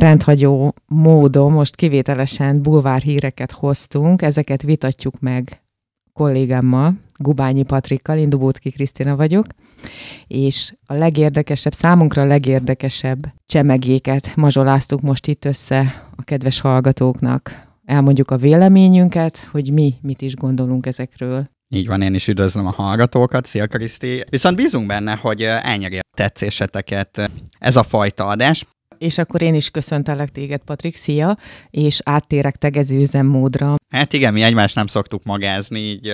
rendhagyó módon most kivételesen bulvár híreket hoztunk, ezeket vitatjuk meg kollégámmal, Gubányi Patrikkal, én Dubócki Krisztina vagyok, és a legérdekesebb, számunkra a legérdekesebb csemegéket mazsoláztuk most itt össze a kedves hallgatóknak. Elmondjuk a véleményünket, hogy mi mit is gondolunk ezekről. Így van, én is üdvözlöm a hallgatókat, szia Kriszti. Viszont bízunk benne, hogy elnyeri a tetszéseteket ez a fajta adás. És akkor én is köszöntelek téged, Patrik, szia, és áttérek tegező üzemmódra. Hát igen, mi egymást nem szoktuk magázni, így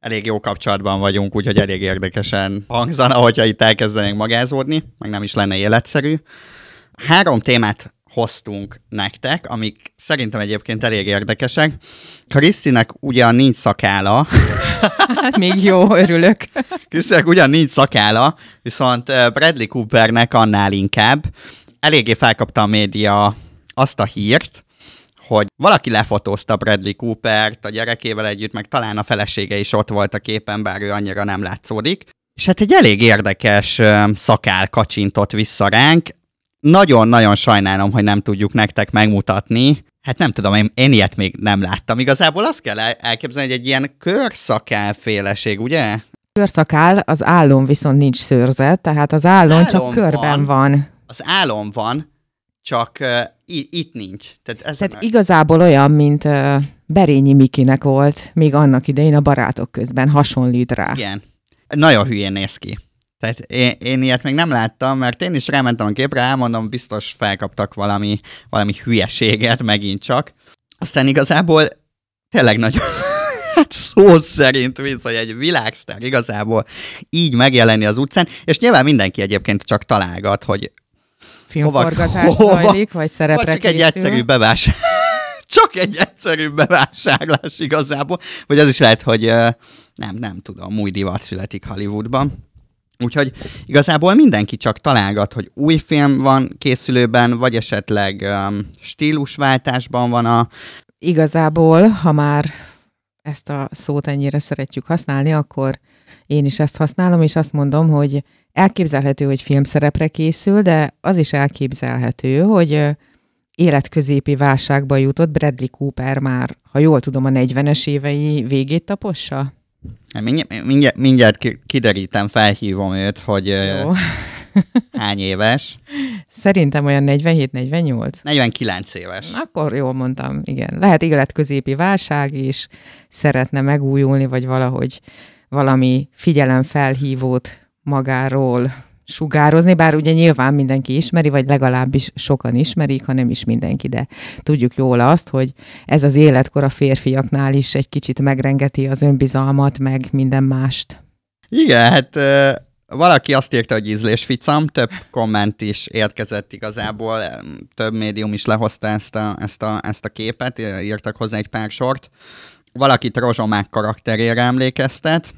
elég jó kapcsolatban vagyunk, úgyhogy elég érdekesen hangzana, hogyha itt elkezdenénk magázódni, meg nem is lenne életszerű. Három témát hoztunk nektek, amik szerintem egyébként elég érdekesek. Krisztinek ugyan nincs szakála. Hát még jó, örülök. Krisztinek ugyan nincs szakála, viszont Bradley Coopernek annál inkább, eléggé felkapta a média azt a hírt, hogy valaki lefotózta Bradley Coopert a gyerekével együtt, meg talán a felesége is ott volt a képen, bár ő annyira nem látszódik. És hát egy elég érdekes szakál kacsintott vissza ránk. Nagyon-nagyon sajnálom, hogy nem tudjuk nektek megmutatni. Hát nem tudom, én, én ilyet még nem láttam. Igazából azt kell elképzelni, hogy egy ilyen féleség, ugye? Körszakál, az állón viszont nincs szőrzet, tehát az állon csak körben van. van az álom van, csak uh, itt nincs. Tehát, ez Tehát igazából olyan, mint uh, Berényi Mikinek volt még annak idején a barátok közben, hasonlít rá. Igen. Nagyon hülyén néz ki. Tehát én, én ilyet még nem láttam, mert én is rámentem a képre, elmondom, biztos felkaptak valami, valami hülyeséget megint csak. Aztán igazából tényleg nagyon, hát szó szerint vicc, hogy egy világsztár igazából így megjelenni az utcán, és nyilván mindenki egyébként csak találgat, hogy filmforgatás hova, hova, zajlik, vagy szerepre csak készül. egy egyszerű bevásár. csak egy egyszerű bevásárlás igazából. Vagy az is lehet, hogy nem, nem tudom, új divat születik Hollywoodban. Úgyhogy igazából mindenki csak találgat, hogy új film van készülőben, vagy esetleg um, stílusváltásban van a... Igazából, ha már ezt a szót ennyire szeretjük használni, akkor én is ezt használom, és azt mondom, hogy elképzelhető, hogy filmszerepre készül, de az is elképzelhető, hogy életközépi válságba jutott Bradley Cooper már, ha jól tudom, a 40-es évei végét tapossa? Hát mindjárt, mindjárt, mindjárt kiderítem, felhívom őt, hogy Jó. hány éves. Szerintem olyan 47-48. 49 éves. Akkor jól mondtam, igen. Lehet életközépi válság is, szeretne megújulni, vagy valahogy valami figyelemfelhívót magáról sugározni, bár ugye nyilván mindenki ismeri, vagy legalábbis sokan ismerik, ha nem is mindenki, de tudjuk jól azt, hogy ez az életkor a férfiaknál is egy kicsit megrengeti az önbizalmat, meg minden mást. Igen, hát valaki azt írta, hogy ficam, több komment is érkezett igazából, több médium is lehozta ezt a, ezt a, ezt a képet, írtak hozzá egy pár sort valakit rozsomák karakterére emlékeztet.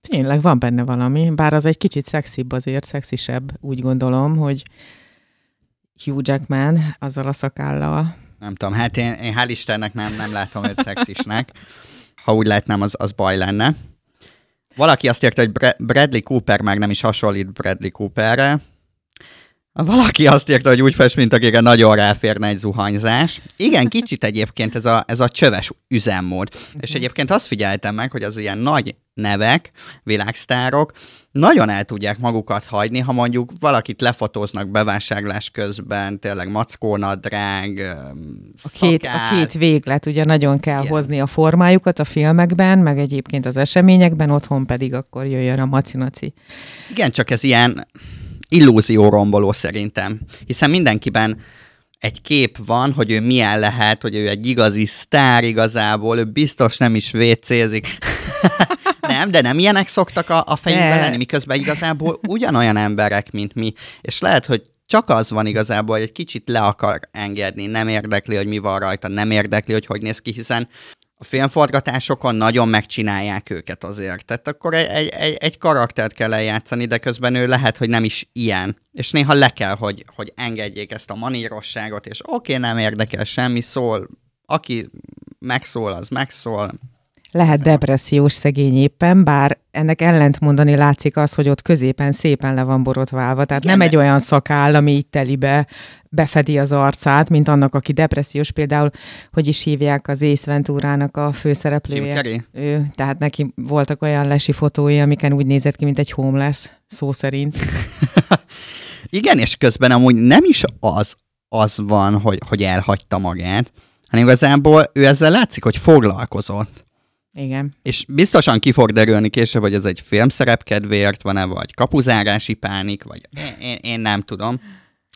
Tényleg van benne valami, bár az egy kicsit szexibb azért, szexisebb, úgy gondolom, hogy Hugh Jackman azzal a szakállal. Nem tudom, hát én, én hál' Istennek nem, nem látom őt szexisnek. Ha úgy látnám, az, az baj lenne. Valaki azt írta, hogy Bradley Cooper már nem is hasonlít Bradley Cooperre. Hát valaki azt írta, hogy úgy fest, mint akire nagyon ráférne egy zuhanyzás. Igen, kicsit egyébként ez a, ez a csöves üzemmód. És egyébként azt figyeltem meg, hogy az ilyen nagy nevek, világsztárok nagyon el tudják magukat hagyni, ha mondjuk valakit lefotóznak bevásárlás közben, tényleg mackónadrág, a két, a két véglet ugye nagyon kell Igen. hozni a formájukat a filmekben, meg egyébként az eseményekben, otthon pedig akkor jöjjön a macinaci. Igen, csak ez ilyen illúzió romboló szerintem, hiszen mindenkiben egy kép van, hogy ő milyen lehet, hogy ő egy igazi sztár igazából, ő biztos nem is vécézik. nem, de nem ilyenek szoktak a, a fejünkben lenni, miközben igazából ugyanolyan emberek, mint mi. És lehet, hogy csak az van igazából, hogy egy kicsit le akar engedni, nem érdekli, hogy mi van rajta, nem érdekli, hogy hogy néz ki, hiszen a filmforgatásokon nagyon megcsinálják őket azért. Tehát akkor egy, egy, egy karaktert kell eljátszani, de közben ő lehet, hogy nem is ilyen. És néha le kell, hogy, hogy engedjék ezt a manírosságot, és oké, okay, nem érdekel semmi, szól, aki megszól, az megszól, lehet depressziós szegény éppen, bár ennek ellentmondani látszik az, hogy ott középen szépen le van borotválva, tehát Igen, nem egy olyan szakáll, ami így telibe befedi az arcát, mint annak, aki depressziós például, hogy is hívják az Ace Venturának a főszereplője. ő, tehát neki voltak olyan lesi fotói, amiken úgy nézett ki, mint egy homeless, szó szerint. Igen, és közben amúgy nem is az, az van, hogy, hogy elhagyta magát, hanem igazából ő ezzel látszik, hogy foglalkozott. Igen. És biztosan ki fog derülni később, hogy ez egy filmszerep kedvéért van-e, vagy kapuzárási pánik, vagy én, én nem tudom.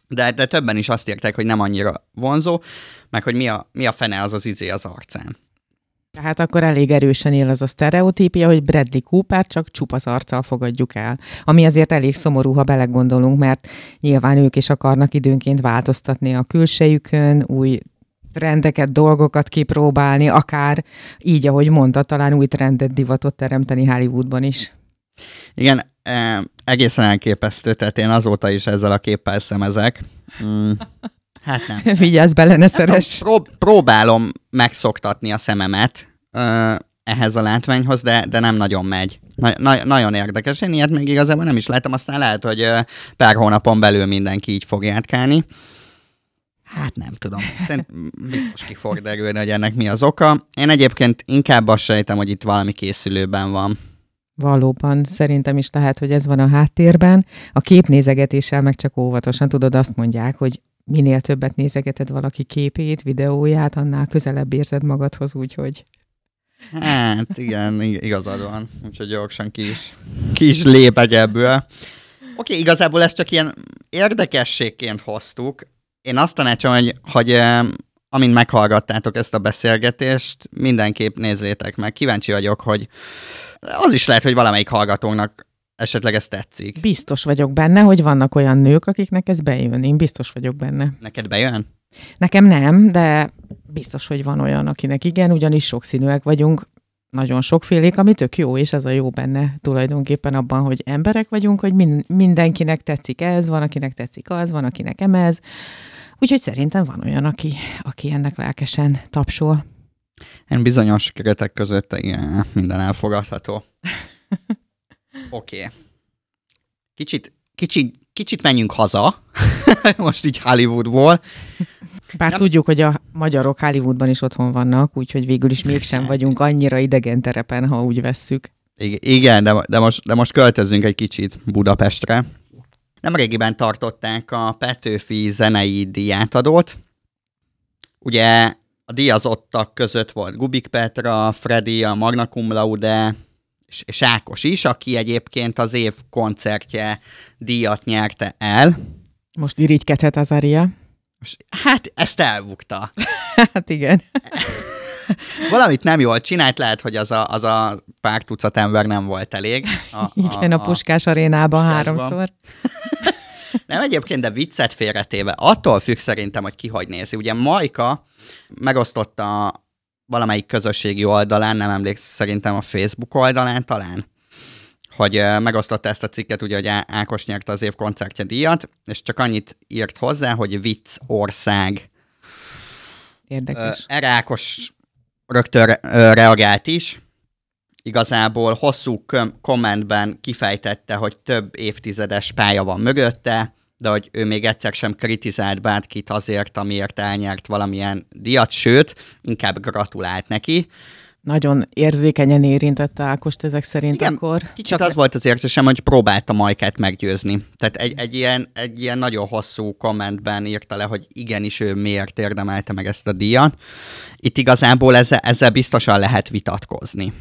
De, de többen is azt értek, hogy nem annyira vonzó, meg hogy mi a, mi a fene az az izé az arcán. Tehát akkor elég erősen él az a sztereotípia, hogy Bradley Cooper csak csupasz arccal fogadjuk el. Ami azért elég szomorú, ha belegondolunk, mert nyilván ők is akarnak időnként változtatni a külsejükön, új trendeket, dolgokat kipróbálni, akár így, ahogy mondta, talán új trendet, divatot teremteni Hollywoodban is. Igen, e, egészen elképesztő, tehát én azóta is ezzel a képpel szemezek. Mm. Hát nem. Vigyázz bele, ne hát Pró- próbálom megszoktatni a szememet ehhez a látványhoz, de, de nem nagyon megy. Na, na, nagyon érdekes. Én ilyet még igazából nem is látom, aztán lehet, hogy pár hónapon belül mindenki így fog játkálni. Hát nem tudom. Szerintem biztos ki fog derülni, hogy ennek mi az oka. Én egyébként inkább azt sejtem, hogy itt valami készülőben van. Valóban, szerintem is lehet, hogy ez van a háttérben. A képnézegetéssel meg csak óvatosan tudod, azt mondják, hogy minél többet nézegeted valaki képét, videóját, annál közelebb érzed magadhoz, úgyhogy... Hát igen, igazad van, úgyhogy gyorsan ki is, ki is lépek ebből. Oké, okay, igazából ezt csak ilyen érdekességként hoztuk, én azt tanácsom, hogy, hogy amint meghallgattátok ezt a beszélgetést, mindenképp nézzétek meg. Kíváncsi vagyok, hogy az is lehet, hogy valamelyik hallgatónak esetleg ez tetszik. Biztos vagyok benne, hogy vannak olyan nők, akiknek ez bejön. Én biztos vagyok benne. Neked bejön? Nekem nem, de biztos, hogy van olyan, akinek igen, ugyanis sokszínűek vagyunk, nagyon sokfélék, ami tök jó, és ez a jó benne tulajdonképpen abban, hogy emberek vagyunk, hogy min- mindenkinek tetszik ez, van, akinek tetszik az, van, akinek emez. Úgyhogy szerintem van olyan, aki, aki ennek lelkesen tapsol. Én bizonyos keretek között igen, minden elfogadható. Oké. Okay. Kicsit, kicsit, kicsit menjünk haza, most így Hollywoodból. Bár nem. tudjuk, hogy a magyarok Hollywoodban is otthon vannak, úgyhogy végül is mégsem vagyunk annyira idegen terepen, ha úgy vesszük. Igen, de, de, most, de most költözünk egy kicsit Budapestre. Nemrégiben tartották a Petőfi zenei díjátadót. Ugye a díjazottak között volt Gubik Petra, Freddy, a Magna Cum Laude, és Ákos is, aki egyébként az év koncertje díjat nyerte el. Most irigykedhet az Aria. Most, hát ezt elbukta. hát igen. Valamit nem jól csinált, lehet, hogy az a, az a pár tucat ember nem volt elég. A, igen, a, a, a puskás arénában háromszor. nem egyébként, de viccet félretéve, attól függ szerintem, hogy ki hogy nézi. Ugye Majka megosztotta valamelyik közösségi oldalán, nem emlékszem, szerintem a Facebook oldalán talán, hogy megosztotta ezt a cikket, ugye, hogy Ákos nyerte az év koncertje díjat, és csak annyit írt hozzá, hogy vicc ország. Érdekes. Erre Ákos rögtön reagált is, igazából hosszú kommentben kifejtette, hogy több évtizedes pálya van mögötte, de hogy ő még egyszer sem kritizált bárkit azért, amiért elnyert valamilyen díjat, sőt, inkább gratulált neki nagyon érzékenyen érintette Ákost ezek szerint Igen, akkor. Kicsit az volt az érzésem, hogy próbálta Majkát meggyőzni. Tehát egy, egy, ilyen, egy ilyen nagyon hosszú kommentben írta le, hogy igenis ő miért érdemelte meg ezt a díjat. Itt igazából ezzel, ezzel biztosan lehet vitatkozni.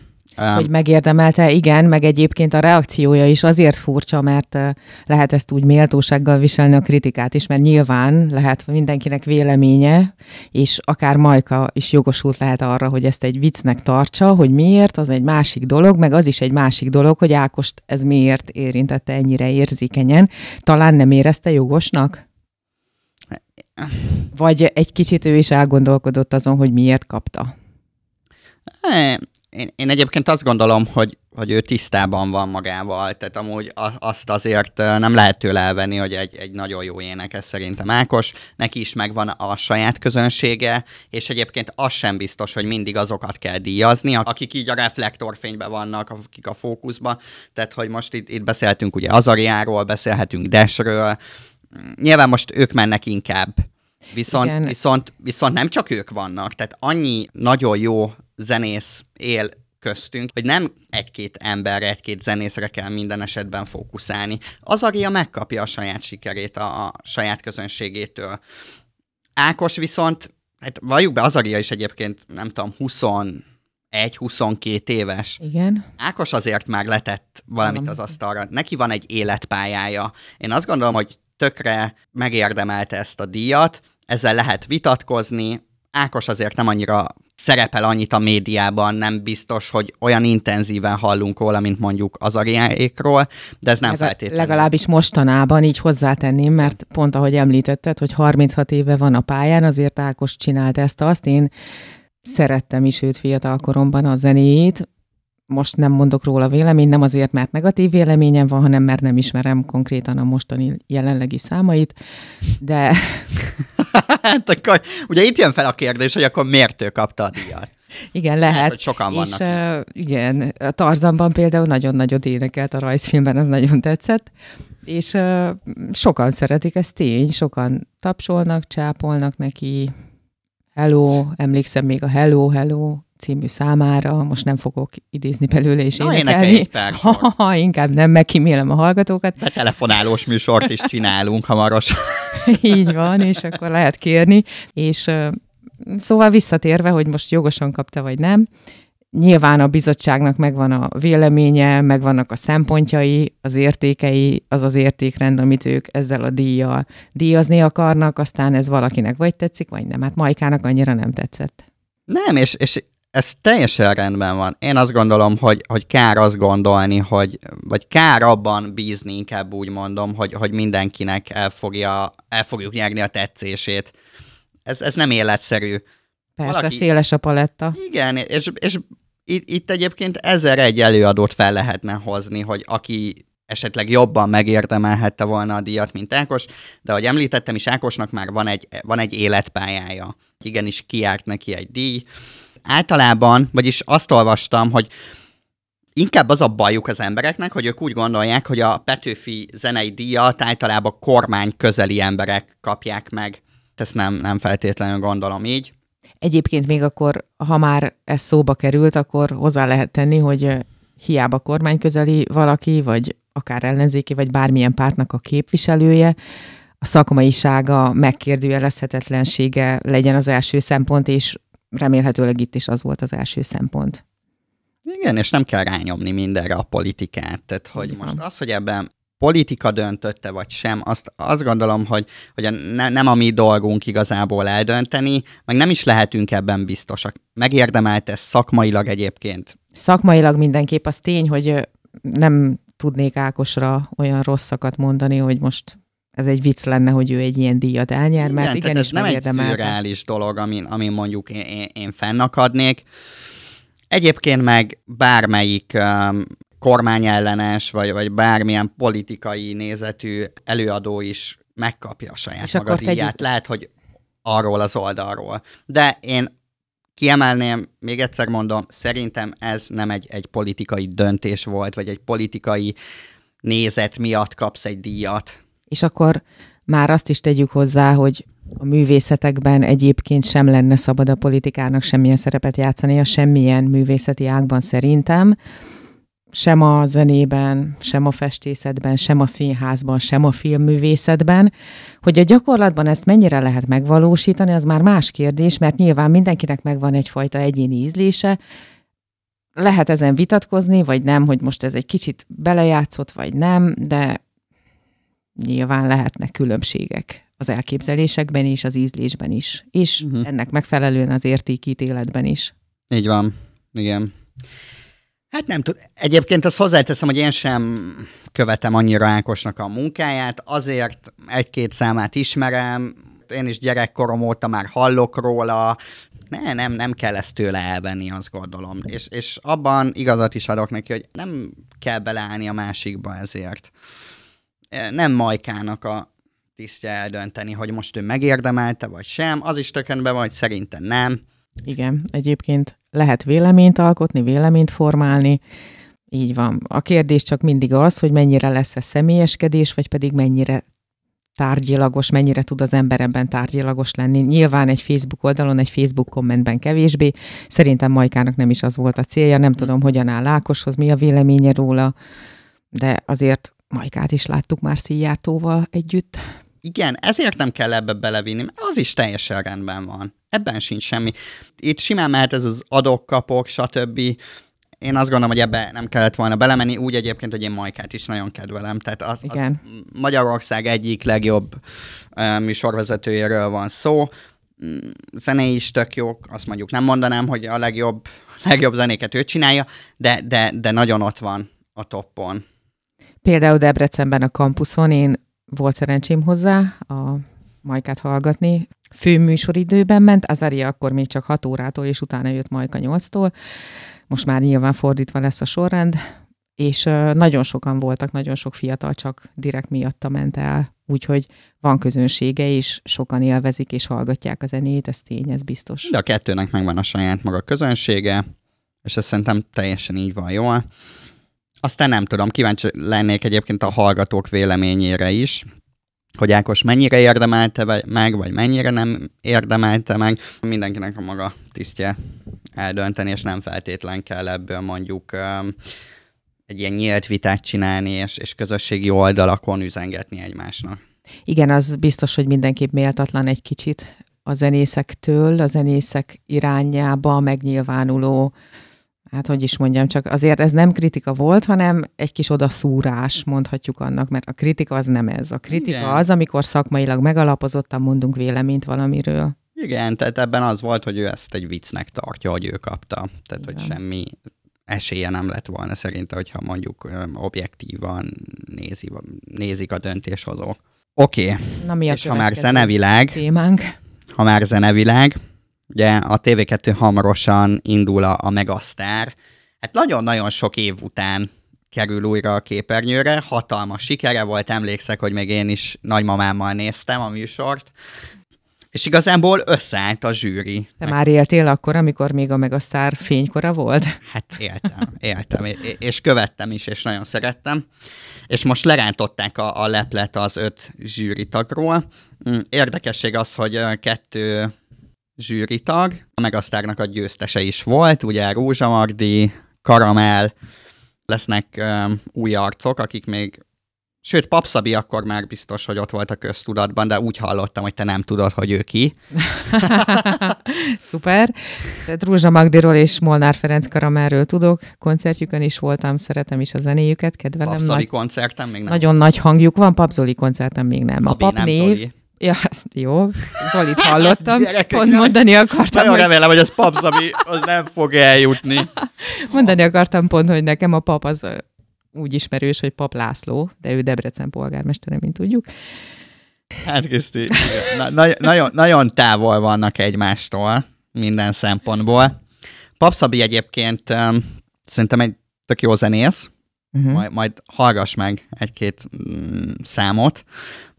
Hogy megérdemelte, igen, meg egyébként a reakciója is azért furcsa, mert lehet ezt úgy méltósággal viselni a kritikát is, mert nyilván lehet mindenkinek véleménye, és akár Majka is jogosult lehet arra, hogy ezt egy viccnek tartsa, hogy miért, az egy másik dolog, meg az is egy másik dolog, hogy Ákost ez miért érintette ennyire érzékenyen. Talán nem érezte jogosnak? Vagy egy kicsit ő is elgondolkodott azon, hogy miért kapta én, én egyébként azt gondolom, hogy, hogy ő tisztában van magával, tehát amúgy azt azért nem lehet tőle elvenni, hogy egy, egy nagyon jó énekes szerintem Ákos, neki is megvan a saját közönsége, és egyébként az sem biztos, hogy mindig azokat kell díjazni, akik így a reflektorfényben vannak, akik a fókuszban, tehát hogy most itt, itt beszéltünk ugye Azariáról, beszélhetünk Desről, nyilván most ők mennek inkább Viszont, viszont, viszont nem csak ők vannak, tehát annyi nagyon jó zenész él köztünk, hogy nem egy-két emberre, egy-két zenészre kell minden esetben fókuszálni. Az Aria megkapja a saját sikerét a, a saját közönségétől. Ákos viszont, hát valljuk be, az Aria is egyébként, nem tudom, 20 egy 22 éves. Igen. Ákos azért már letett valamit az asztalra. Neki van egy életpályája. Én azt gondolom, hogy tökre megérdemelte ezt a díjat, ezzel lehet vitatkozni. Ákos azért nem annyira szerepel annyit a médiában, nem biztos, hogy olyan intenzíven hallunk róla, mint mondjuk az ariáékról, de ez nem Legal- feltétlenül. Legalábbis mostanában így hozzátenném, mert pont ahogy említetted, hogy 36 éve van a pályán, azért Ákos csinált ezt-azt, én szerettem is őt fiatalkoromban a zenéjét, most nem mondok róla vélemény, nem azért, mert negatív véleményem van, hanem mert nem ismerem konkrétan a mostani jelenlegi számait, de... hát akkor, ugye itt jön fel a kérdés, hogy akkor miért ő kapta a díjat? Igen, lehet. lehet hogy sokan vannak. És uh, igen, a Tarzanban például nagyon nagyot énekelt a rajzfilmben, az nagyon tetszett. És uh, sokan szeretik, ez tény, sokan tapsolnak, csápolnak neki. Hello, emlékszem még a Hello, Hello című számára, most nem fogok idézni belőle és Na, énekelni. Ha, ha, inkább nem, megkímélem a hallgatókat. De telefonálós műsort is csinálunk hamarosan. Így van, és akkor lehet kérni. És szóval visszatérve, hogy most jogosan kapta vagy nem, Nyilván a bizottságnak megvan a véleménye, megvannak a szempontjai, az értékei, az az értékrend, amit ők ezzel a díjjal díjazni akarnak, aztán ez valakinek vagy tetszik, vagy nem. Hát Majkának annyira nem tetszett. Nem, és, és ez teljesen rendben van. Én azt gondolom, hogy, hogy kár azt gondolni, hogy, vagy kár abban bízni, inkább úgy mondom, hogy, hogy mindenkinek el, fogja, el fogjuk nyerni a tetszését. Ez, ez nem életszerű. Persze, Valaki... széles a paletta. Igen, és, és itt, itt egyébként ezer egy előadót fel lehetne hozni, hogy aki esetleg jobban megérdemelhette volna a díjat, mint Ákos, de ahogy említettem is, Ákosnak már van egy, van egy életpályája. Igenis kiárt neki egy díj, általában, vagyis azt olvastam, hogy inkább az a bajuk az embereknek, hogy ők úgy gondolják, hogy a Petőfi zenei díjat általában kormány közeli emberek kapják meg. Ezt nem, nem feltétlenül gondolom így. Egyébként még akkor, ha már ez szóba került, akkor hozzá lehet tenni, hogy hiába kormány közeli valaki, vagy akár ellenzéki, vagy bármilyen pártnak a képviselője, a szakmaisága, megkérdőjelezhetetlensége legyen az első szempont, és remélhetőleg itt is az volt az első szempont. Igen, és nem kell rányomni mindenre a politikát. Tehát, hogy Igen. most az, hogy ebben politika döntötte, vagy sem, azt, azt gondolom, hogy, hogy a, ne, nem a mi dolgunk igazából eldönteni, meg nem is lehetünk ebben biztosak. Megérdemelt ez szakmailag egyébként? Szakmailag mindenképp az tény, hogy nem tudnék Ákosra olyan rosszakat mondani, hogy most ez egy vicc lenne, hogy ő egy ilyen díjat elnyer, mert igen, igenis ez nem egy szürreális dolog, amin, amin mondjuk én, én, én fennakadnék. Egyébként meg bármelyik um, kormányellenes, vagy, vagy bármilyen politikai nézetű előadó is megkapja a saját És maga díját. Tegyük... Lehet, hogy arról az oldalról. De én kiemelném, még egyszer mondom, szerintem ez nem egy, egy politikai döntés volt, vagy egy politikai nézet miatt kapsz egy díjat és akkor már azt is tegyük hozzá, hogy a művészetekben egyébként sem lenne szabad a politikának semmilyen szerepet játszani, a semmilyen művészeti ágban szerintem, sem a zenében, sem a festészetben, sem a színházban, sem a filmművészetben. Hogy a gyakorlatban ezt mennyire lehet megvalósítani, az már más kérdés, mert nyilván mindenkinek megvan egyfajta egyéni ízlése, lehet ezen vitatkozni, vagy nem, hogy most ez egy kicsit belejátszott, vagy nem, de nyilván lehetnek különbségek az elképzelésekben és az ízlésben is, és uh-huh. ennek megfelelően az értékítéletben is. Így van, igen. Hát nem tud. Egyébként azt hozzáteszem, hogy én sem követem annyira Ákosnak a munkáját, azért egy-két számát ismerem, én is gyerekkorom óta már hallok róla, ne, nem, nem kell ezt tőle elvenni, azt gondolom. És, és abban igazat is adok neki, hogy nem kell beleállni a másikba ezért nem Majkának a tisztje eldönteni, hogy most ő megérdemelte, vagy sem. Az is tökönbe vagy, szerintem nem. Igen, egyébként lehet véleményt alkotni, véleményt formálni, így van. A kérdés csak mindig az, hogy mennyire lesz a személyeskedés, vagy pedig mennyire tárgyilagos, mennyire tud az ember ebben tárgyilagos lenni. Nyilván egy Facebook oldalon, egy Facebook kommentben kevésbé. Szerintem Majkának nem is az volt a célja, nem tudom, hogyan áll Ákoshoz, mi a véleménye róla, de azért Majkát is láttuk már szíjjártóval együtt. Igen, ezért nem kell ebbe belevinni, mert az is teljesen rendben van. Ebben sincs semmi. Itt simán mehet ez az adok, kapok, stb. Én azt gondolom, hogy ebbe nem kellett volna belemenni, úgy egyébként, hogy én Majkát is nagyon kedvelem. Tehát az, Igen. az Magyarország egyik legjobb uh, műsorvezetőjéről van szó. Mm, zene is tök jó, azt mondjuk nem mondanám, hogy a legjobb, legjobb zenéket ő csinálja, de, de, de nagyon ott van a toppon. Például Debrecenben a kampuszon én volt szerencsém hozzá a Majkát hallgatni. Fő műsoridőben ment, Ari akkor még csak 6 órától, és utána jött Majka 8-tól. Most már nyilván fordítva lesz a sorrend, és nagyon sokan voltak, nagyon sok fiatal csak direkt miatta ment el, úgyhogy van közönsége, és sokan élvezik és hallgatják a zenét, ez tény, ez biztos. De a kettőnek megvan a saját maga közönsége, és ez szerintem teljesen így van jól. Aztán nem tudom, kíváncsi lennék egyébként a hallgatók véleményére is, hogy Ákos mennyire érdemelte meg, vagy mennyire nem érdemelte meg. Mindenkinek a maga tisztje eldönteni, és nem feltétlen kell ebből mondjuk egy ilyen nyílt vitát csinálni, és, és közösségi oldalakon üzengetni egymásnak. Igen, az biztos, hogy mindenképp méltatlan egy kicsit a zenészektől, a zenészek irányába megnyilvánuló hát hogy is mondjam, csak azért ez nem kritika volt, hanem egy kis odaszúrás mondhatjuk annak, mert a kritika az nem ez. A kritika Igen. az, amikor szakmailag megalapozottan mondunk véleményt valamiről. Igen, tehát ebben az volt, hogy ő ezt egy viccnek tartja, hogy ő kapta. Tehát, Igen. hogy semmi esélye nem lett volna szerinte, hogyha mondjuk objektívan nézi, nézik a döntéshozók. Oké, okay. Na, mi a és ha már zenevilág, témánk? ha már zenevilág, Ugye a TV2 hamarosan indul a, a Megasztár. Hát nagyon-nagyon sok év után kerül újra a képernyőre. Hatalmas sikere volt, emlékszek, hogy még én is nagymamámmal néztem a műsort. És igazából összeállt a zsűri. Te már éltél akkor, amikor még a Megasztár fénykora volt? Hát éltem, éltem, és követtem is, és nagyon szerettem. És most lerántották a, a leplet az öt zsűri tagról. Mm, érdekesség az, hogy kettő zsűritag, a Megasztárnak a győztese is volt, ugye Rózsa Magdi, Karamel, lesznek ö, új arcok, akik még Sőt, Papszabi akkor már biztos, hogy ott volt a köztudatban, de úgy hallottam, hogy te nem tudod, hogy ő ki. Szuper. Tehát Rúzsa Magdiról és Molnár Ferenc Karamelről tudok. Koncertjükön is voltam, szeretem is a zenéjüket, kedvelem. Papszabi nagy... koncertem még nem. Nagyon nagy hangjuk van, Papzoli koncertem még nem. Szabi, a pap nem név... Zoli. Ja, jó, Zolit hallottam, pont mondani akartam. Nagyon hogy... remélem, hogy ez papsz, ami az nem fog eljutni. mondani akartam pont, hogy nekem a pap az úgy ismerős, hogy pap László, de ő Debrecen polgármestere, mint tudjuk. Hát Kiszti, na, na, nagyon, nagyon távol vannak egymástól minden szempontból. Papszabi egyébként um, szerintem egy tök jó zenész, uh-huh. majd, majd hallgass meg egy-két mm, számot.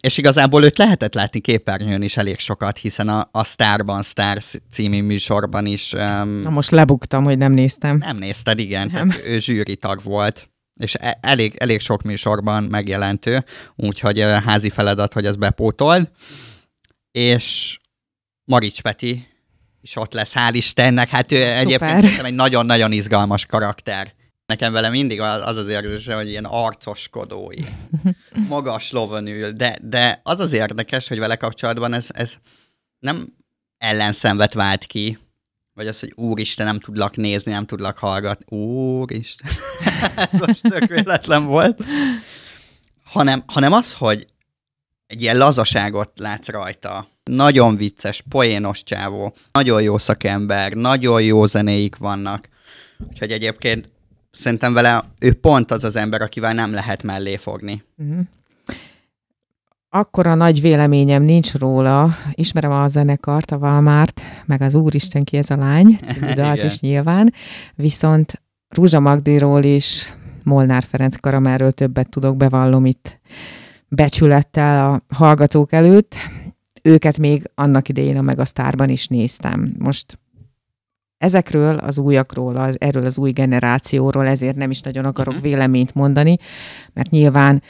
És igazából őt lehetett látni képernyőn is elég sokat, hiszen a, a Starban, Star című műsorban is... Um, Na most lebuktam, hogy nem néztem. Nem nézted, igen. Nem. Tehát ő zsűri tag volt és e, elég, elég sok műsorban megjelentő, úgyhogy házi feladat, hogy ez bepótol. És Marics Peti is ott lesz, hál' Istennek, hát ő Szuper. egyébként egy nagyon-nagyon izgalmas karakter. Nekem vele mindig az az érzése, hogy ilyen arcoskodói, magas lovon ül, de, de az az érdekes, hogy vele kapcsolatban ez, ez nem ellenszenvet vált ki, vagy az, hogy úristen, nem tudlak nézni, nem tudlak hallgatni, úristen, ez most tök véletlen volt, hanem, hanem az, hogy egy ilyen lazaságot látsz rajta. Nagyon vicces, poénos csávó, nagyon jó szakember, nagyon jó zenéik vannak. Úgyhogy egyébként szerintem vele ő pont az az ember, akivel nem lehet mellé fogni. Mhm. Akkor a nagy véleményem nincs róla. Ismerem a zenekart, a Valmárt, meg az Úristen ki ez a lány, dalt is nyilván, viszont Rúzsa Magdiról is Molnár Ferenc Karamáról többet tudok, bevallom itt becsülettel a hallgatók előtt. Őket még annak idején a Megasztárban is néztem. Most Ezekről az újakról, erről az új generációról, ezért nem is nagyon akarok uh-huh. véleményt mondani, mert nyilván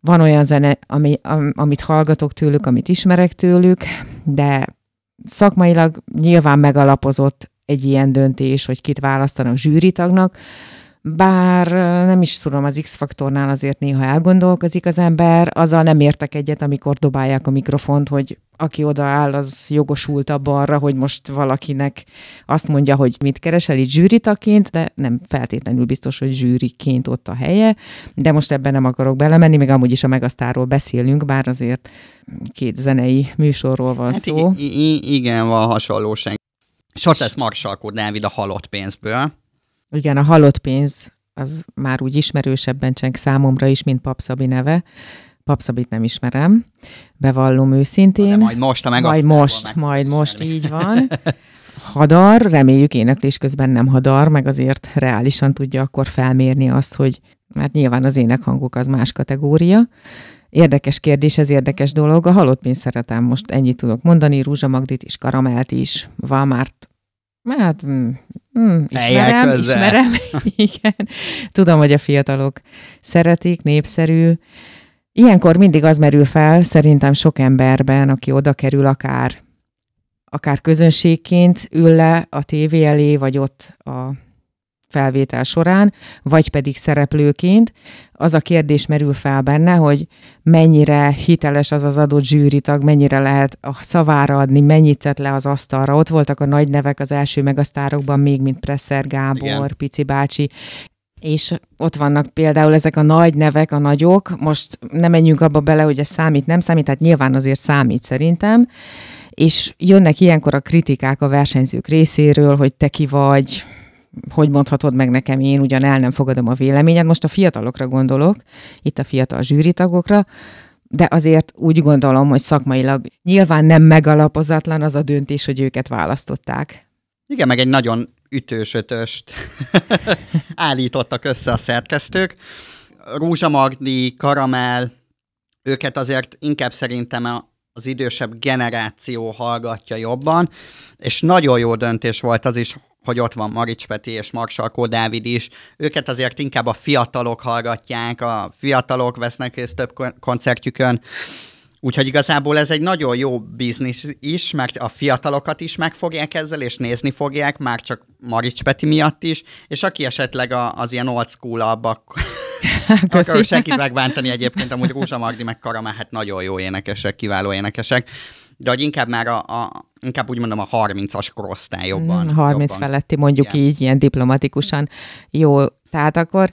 van olyan zene, ami, am, amit hallgatok tőlük, amit ismerek tőlük, de szakmailag nyilván megalapozott egy ilyen döntés, hogy kit választanak zsűritagnak, bár nem is tudom, az X-faktornál azért néha elgondolkozik az ember, azzal nem értek egyet, amikor dobálják a mikrofont, hogy aki odaáll, az jogosult abba, arra, hogy most valakinek azt mondja, hogy mit keresel itt zsűritaként, de nem feltétlenül biztos, hogy zsűriként ott a helye, de most ebben nem akarok belemenni, még amúgy is a Megasztáról beszélünk, bár azért két zenei műsorról van hát szó. I- i- igen, van hasonlóság. Sotesz Marsalkó Dávid a halott pénzből igen, a halott pénz az már úgy ismerősebben cseng számomra is, mint Papszabi neve. Papszabit nem ismerem, bevallom őszintén. De majd most, meg Majd most, meg majd most, ismerni. így van. Hadar, reméljük éneklés közben nem hadar, meg azért reálisan tudja akkor felmérni azt, hogy hát nyilván az énekhangok az más kategória. Érdekes kérdés, ez érdekes dolog. A halott pénzt szeretem, most ennyit tudok mondani, Rúzsa Magdit is, Karamelt is, Valmárt, hát mm, Hmm, ismerem, ismerem, igen. Tudom, hogy a fiatalok szeretik, népszerű. Ilyenkor mindig az merül fel, szerintem sok emberben, aki oda kerül akár, akár közönségként, ül le a tévé elé, vagy ott a felvétel során, vagy pedig szereplőként, az a kérdés merül fel benne, hogy mennyire hiteles az az adott zsűritag, mennyire lehet a szavára adni, mennyit tett le az asztalra. Ott voltak a nagy nevek az első megasztárokban, még mint Presser Gábor, Igen. Pici bácsi, és ott vannak például ezek a nagy nevek, a nagyok, most nem menjünk abba bele, hogy ez számít, nem számít, tehát nyilván azért számít szerintem, és jönnek ilyenkor a kritikák a versenyzők részéről, hogy te ki vagy, hogy mondhatod meg nekem, én ugyan el nem fogadom a véleményed. Most a fiatalokra gondolok, itt a fiatal zsűritagokra, de azért úgy gondolom, hogy szakmailag nyilván nem megalapozatlan az a döntés, hogy őket választották. Igen, meg egy nagyon ütősötöst állítottak össze a szerkesztők. Rúzsa Magdi, Karamel, őket azért inkább szerintem a, az idősebb generáció hallgatja jobban, és nagyon jó döntés volt az is, hogy ott van Marics Peti és Marsalkó Dávid is. Őket azért inkább a fiatalok hallgatják, a fiatalok vesznek részt több koncertjükön. Úgyhogy igazából ez egy nagyon jó biznisz is, mert a fiatalokat is megfogják ezzel, és nézni fogják, már csak Marics Peti miatt is, és aki esetleg a, az ilyen old school abbak, akarok senkit megbántani egyébként, amúgy Rúzsa Magdi meg Karamáhet nagyon jó énekesek, kiváló énekesek, de hogy inkább már a, a inkább úgy mondom a 30-as korosztály jobban. 30 mm, jobban. feletti mondjuk Igen. így, ilyen diplomatikusan. Jó, tehát akkor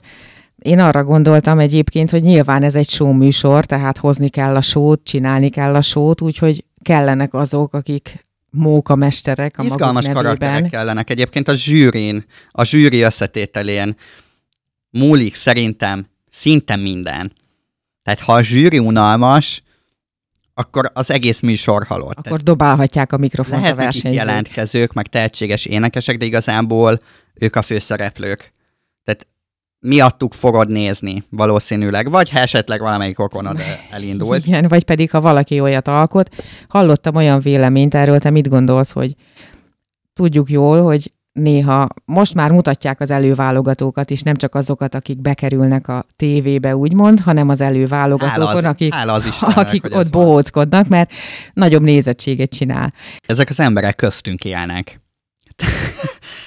én arra gondoltam egyébként, hogy nyilván ez egy show műsor, tehát hozni kell a sót, csinálni kell a sót, úgyhogy kellenek azok, akik mesterek a Izgalmas maguk nevében. karakterek kellenek egyébként a zsűrin, a zsűri összetételén múlik szerintem szinte minden. Tehát ha a zsűri unalmas, akkor az egész műsor halott. Akkor dobálhatják a mikrofont a versenyzők. jelentkezők, meg tehetséges énekesek, de igazából ők a főszereplők. Tehát miattuk fogod nézni valószínűleg, vagy ha esetleg valamelyik okonod elindult. Igen, vagy pedig ha valaki olyat alkot. Hallottam olyan véleményt erről, te mit gondolsz, hogy tudjuk jól, hogy néha most már mutatják az előválogatókat is, nem csak azokat, akik bekerülnek a tévébe, úgymond, hanem az előválogatókon, áll az, akik, áll az Istennek, akik ott bohóckodnak, mert nagyobb nézettséget csinál. Ezek az emberek köztünk élnek.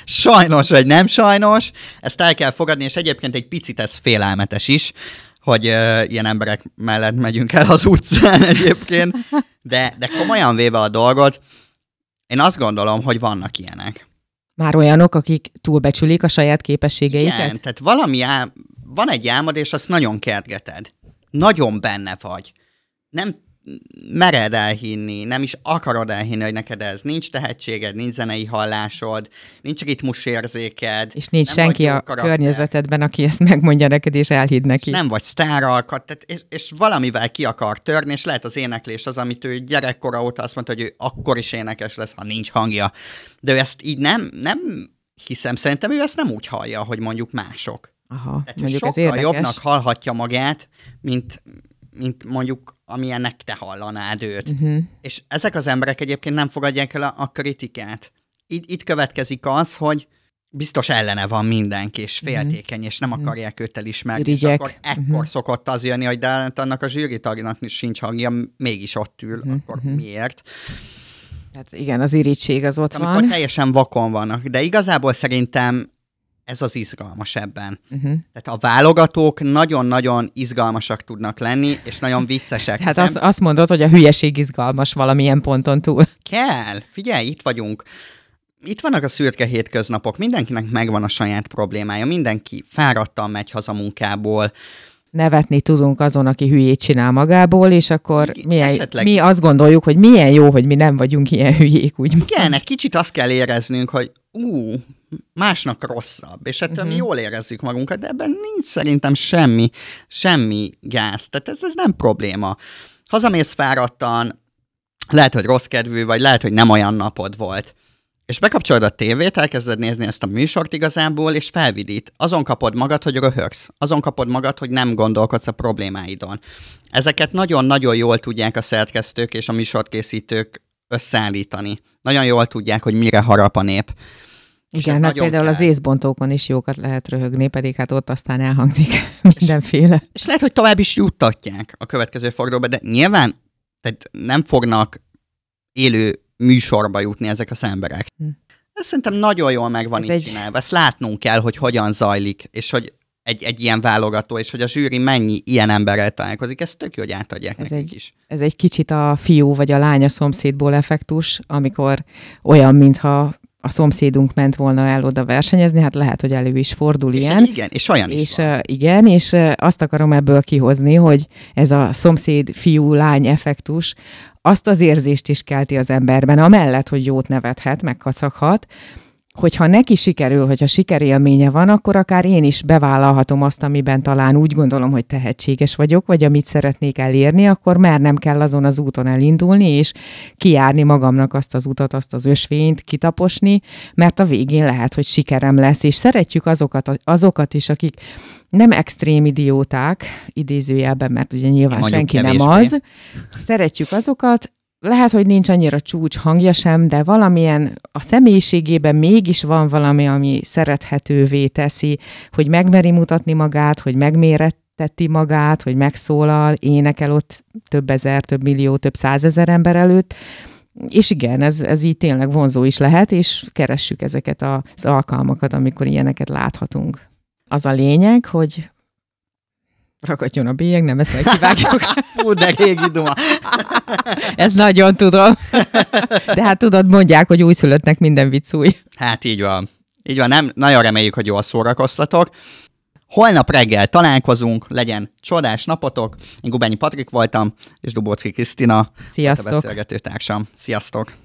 sajnos vagy nem sajnos, ezt el kell fogadni, és egyébként egy picit ez félelmetes is, hogy ö, ilyen emberek mellett megyünk el az utcán egyébként, de, de komolyan véve a dolgot, én azt gondolom, hogy vannak ilyenek. Már olyanok, akik túlbecsülik a saját képességeiket? Igen, tehát valami ál... van egy álmod, és azt nagyon kergeted. Nagyon benne vagy. Nem mered elhinni, nem is akarod elhinni, hogy neked ez nincs tehetséged, nincs zenei hallásod, nincs érzéked, És nincs senki a karakter. környezetedben, aki ezt megmondja neked, és elhidd neki. És nem vagy sztáralkat, tehát és, és valamivel ki akar törni, és lehet az éneklés az, amit ő gyerekkora óta azt mondta, hogy ő akkor is énekes lesz, ha nincs hangja. De ő ezt így nem, nem hiszem, szerintem ő ezt nem úgy hallja, hogy mondjuk mások. Aha, Tehát mondjuk sokkal ez érdekes. jobbnak hallhatja magát, mint, mint mondjuk amilyennek te hallanád őt. Uh-huh. És ezek az emberek egyébként nem fogadják el a, a kritikát. Itt, itt következik az, hogy biztos ellene van mindenki, és mhm. féltékeny, és nem mhm. akarják őt elismerni, Rigyek. és akkor ekkor uh-huh. szokott az jönni, hogy de hát annak a zsűritagnak sincs hangja, mégis ott ül, uh-huh. akkor miért? Hát igen, az irítség az ott Amikor van. Amikor teljesen vakon vannak, de igazából szerintem ez az izgalmas ebben. Uh-huh. Tehát a válogatók nagyon-nagyon izgalmasak tudnak lenni, és nagyon viccesek. Hát azt, azt mondod, hogy a hülyeség izgalmas valamilyen ponton túl. Kell, figyelj, itt vagyunk. Itt vannak a szürke hétköznapok, mindenkinek megvan a saját problémája, mindenki fáradtan megy haza munkából, nevetni tudunk azon, aki hülyét csinál magából, és akkor Igen, milyen, esetleg. mi azt gondoljuk, hogy milyen jó, hogy mi nem vagyunk ilyen hülyék, úgy. Igen, egy kicsit azt kell éreznünk, hogy ú, másnak rosszabb, és ettől uh-huh. mi mhm. jól érezzük magunkat, de ebben nincs szerintem semmi, semmi gáz, tehát ez, ez nem probléma. Hazamész fáradtan, lehet, hogy rossz kedvű, vagy lehet, hogy nem olyan napod volt. És bekapcsolod a tévét, elkezded nézni ezt a műsort igazából, és felvidít. Azon kapod magad, hogy röhögsz. Azon kapod magad, hogy nem gondolkodsz a problémáidon. Ezeket nagyon-nagyon jól tudják a szerkesztők és a műsorkészítők összeállítani. Nagyon jól tudják, hogy mire harap a nép. Igen, hát például kell. az észbontókon is jókat lehet röhögni, pedig hát ott aztán elhangzik mindenféle. És, és lehet, hogy tovább is juttatják a következő fordulóba, de nyilván tehát nem fognak élő műsorba jutni ezek a emberek. Hm. Ez szerintem nagyon jól meg van Ez itt egy... csinálva. Ezt látnunk kell, hogy hogyan zajlik, és hogy egy, egy ilyen válogató, és hogy a zsűri mennyi ilyen emberrel találkozik, ezt tök jó, hogy átadják ez nekik egy, is. Ez egy kicsit a fiú vagy a lánya szomszédból effektus, amikor olyan, mintha a szomszédunk ment volna el oda versenyezni, hát lehet, hogy elő is fordul és ilyen. Igen, és olyan és, van. Igen, és azt akarom ebből kihozni, hogy ez a szomszéd fiú-lány effektus azt az érzést is kelti az emberben, amellett, hogy jót nevethet, megkacaghat, hogyha neki sikerül, hogyha sikerélménye van, akkor akár én is bevállalhatom azt, amiben talán úgy gondolom, hogy tehetséges vagyok, vagy amit szeretnék elérni, akkor már nem kell azon az úton elindulni, és kijárni magamnak azt az utat, azt az ösvényt, kitaposni, mert a végén lehet, hogy sikerem lesz, és szeretjük azokat, azokat is, akik nem extrém idióták, idézőjelben, mert ugye nyilván senki kevésbé. nem az. Szeretjük azokat, lehet, hogy nincs annyira csúcs hangja sem, de valamilyen a személyiségében mégis van valami, ami szerethetővé teszi, hogy megmeri mutatni magát, hogy megmérett magát, hogy megszólal, énekel ott több ezer, több millió, több százezer ember előtt. És igen, ez, ez így tényleg vonzó is lehet, és keressük ezeket az alkalmakat, amikor ilyeneket láthatunk. Az a lényeg, hogy ragadjon a bélyeg, nem ezt megkivágjuk. Fú, de régi duma. Ez nagyon tudom. De hát tudod, mondják, hogy újszülöttnek minden vicc új. Hát így van. Így van, nem? Nagyon reméljük, hogy jól szórakoztatok. Holnap reggel találkozunk, legyen csodás napotok. Én Gubányi Patrik voltam, és Dubocki Krisztina. Sziasztok. A beszélgető társam. Sziasztok.